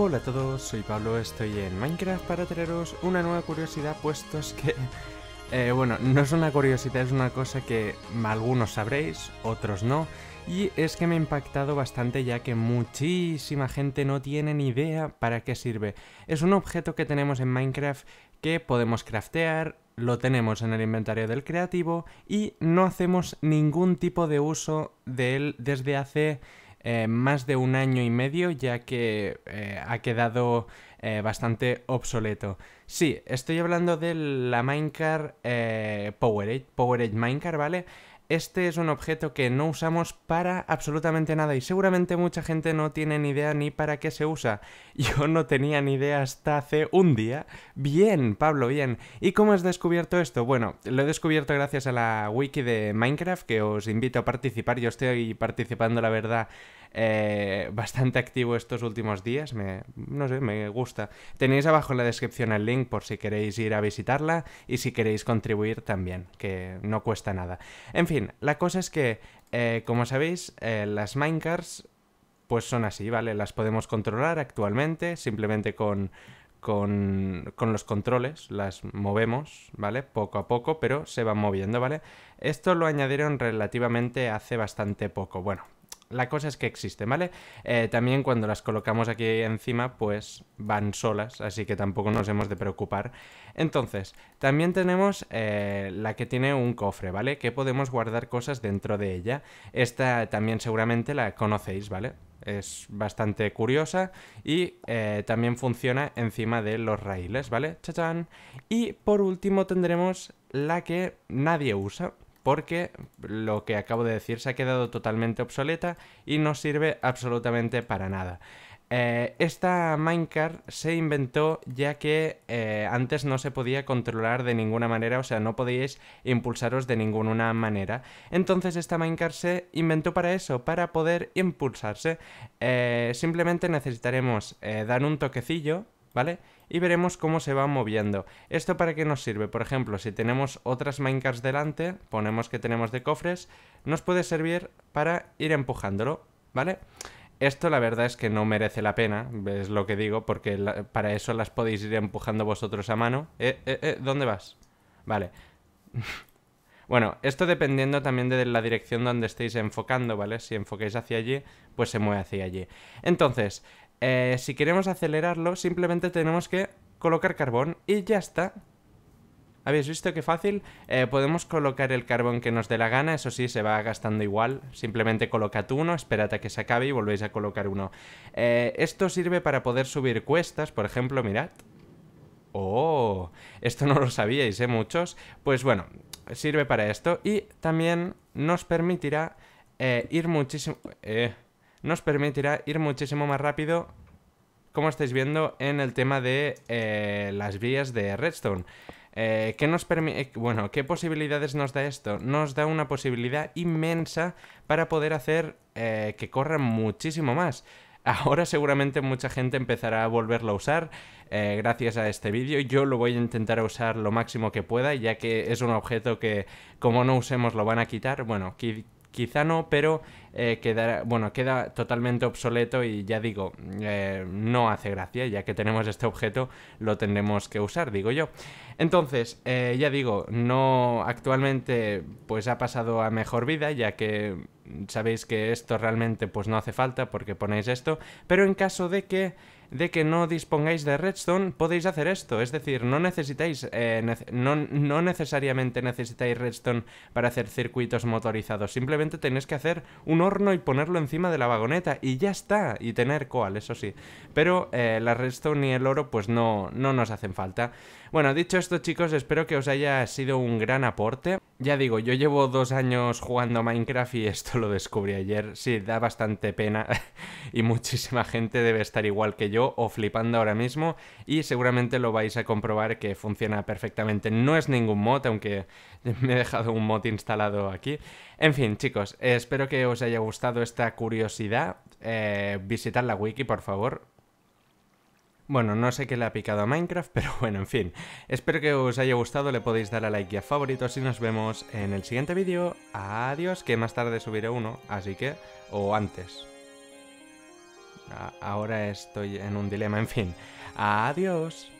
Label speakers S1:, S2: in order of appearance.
S1: Hola a todos, soy Pablo, estoy en Minecraft para traeros una nueva curiosidad, puestos que... Eh, bueno, no es una curiosidad, es una cosa que algunos sabréis, otros no, y es que me ha impactado bastante ya que muchísima gente no tiene ni idea para qué sirve. Es un objeto que tenemos en Minecraft que podemos craftear, lo tenemos en el inventario del creativo y no hacemos ningún tipo de uso de él desde hace eh, más de un año y medio ya que eh, ha quedado eh, bastante obsoleto. Sí, estoy hablando de la Minecart Powerade, Powerade Minecart, ¿vale? Este es un objeto que no usamos para absolutamente nada y seguramente mucha gente no tiene ni idea ni para qué se usa. Yo no tenía ni idea hasta hace un día. Bien, Pablo, bien. ¿Y cómo has descubierto esto? Bueno, lo he descubierto gracias a la wiki de Minecraft que os invito a participar. Yo estoy participando, la verdad, eh, bastante activo estos últimos días, me, no sé, me gusta. Tenéis abajo en la descripción el link por si queréis ir a visitarla y si queréis contribuir también, que no cuesta nada. En fin, la cosa es que, eh, como sabéis, eh, las minecars pues son así, ¿vale? Las podemos controlar actualmente simplemente con... Con, con, los controles, las movemos, ¿vale? Poco a poco, pero se van moviendo, ¿vale? Esto lo añadieron relativamente hace bastante poco, bueno, la cosa es que existen, ¿vale? Eh, también cuando las colocamos aquí encima, pues van solas, así que tampoco nos hemos de preocupar. Entonces, también tenemos eh, la que tiene un cofre, ¿vale? Que podemos guardar cosas dentro de ella. Esta también seguramente la conocéis, ¿vale? es bastante curiosa y eh, también funciona encima de los raíles, ¿vale? ¡Chachán! Y por último tendremos la que nadie usa, porque lo que acabo de decir se ha quedado totalmente obsoleta y no sirve absolutamente para nada. Eh, esta minecart se inventó ya que eh, antes no se podía controlar de ninguna manera, o sea, no podíais impulsaros de ninguna manera. Entonces esta minecart se inventó para eso, para poder impulsarse. Eh, simplemente necesitaremos dar un toquecillo ¿vale? Y veremos cómo se va moviendo. ¿Esto para qué nos sirve? Por ejemplo, si tenemos otras minecarts delante, ponemos que tenemos de cofres, nos puede servir para ir empujándolo, ¿vale? Esto la verdad es que no merece la pena, es lo que digo, porque para eso las podéis ir empujando vosotros a mano. Eh, eh, eh, ¿Dónde vas? Vale. bueno, esto dependiendo también de la dirección donde estéis enfocando, ¿vale? Si enfocáis hacia allí, pues se mueve hacia allí. Entonces, eh, si queremos acelerarlo, simplemente tenemos que colocar carbón y ya está. ¿Habéis visto qué fácil? Eh, podemos colocar el carbón que nos dé la gana, eso sí, se va gastando igual. Simplemente colocad uno, esperad a que se acabe y volvéis a colocar uno. Eh, esto sirve para poder subir cuestas, por ejemplo, mirad. ¡Oh! Esto no lo sabíais, ¿eh? Muchos. Pues bueno, sirve para esto y también nos permitirá ir muchísimo... Eh nos permitirá ir muchísimo más rápido, como estáis viendo, en el tema de eh, las vías de Redstone. Eh, ¿qué eh, bueno, ¿qué posibilidades nos da esto? Nos da una posibilidad inmensa para poder hacer que corra muchísimo más. Ahora seguramente mucha gente empezará a volverlo a usar gracias a este vídeo. Yo lo voy a intentar usar lo máximo que pueda, ya que es un objeto que como no usemos lo van a quitar. Bueno, quizá no, pero eh, bueno, queda totalmente obsoleto y ya digo, eh, no hace gracia, ya que tenemos este objeto, lo tendremos que usar, digo yo. Entonces, eh, ya digo, no actualmente pues ha pasado a mejor vida, ya que sabéis que esto realmente pues no hace falta porque ponéis esto, pero en caso de que de que no dispongáis de redstone, podéis hacer esto. Es decir, no necesitáis, eh, no, necesariamente necesitáis redstone para hacer circuitos motorizados. Simplemente tenéis que hacer un horno y ponerlo encima de la vagoneta y ya está. Y tener coal, eso sí. Pero eh, la redstone y el oro pues no, no nos hacen falta. Bueno, dicho esto chicos, espero que os haya sido un gran aporte. Ya digo, yo llevo dos años jugando Minecraft y esto lo descubrí ayer. Sí, da bastante pena y muchísima gente debe estar igual que yo o flipando ahora mismo y seguramente lo vais a comprobar que funciona perfectamente. No es ningún mod, aunque me he dejado un mod instalado aquí. En fin, chicos, espero que os haya gustado esta curiosidad. Visitar eh, visitad la wiki, por favor. Bueno, no sé qué le ha picado a Minecraft, pero bueno, en fin. Espero que os haya gustado, le podéis dar a like y a favoritos y nos vemos en el siguiente vídeo. Adiós, que más tarde subiré uno, así que... o antes. ahora estoy en un dilema, en fin. Adiós.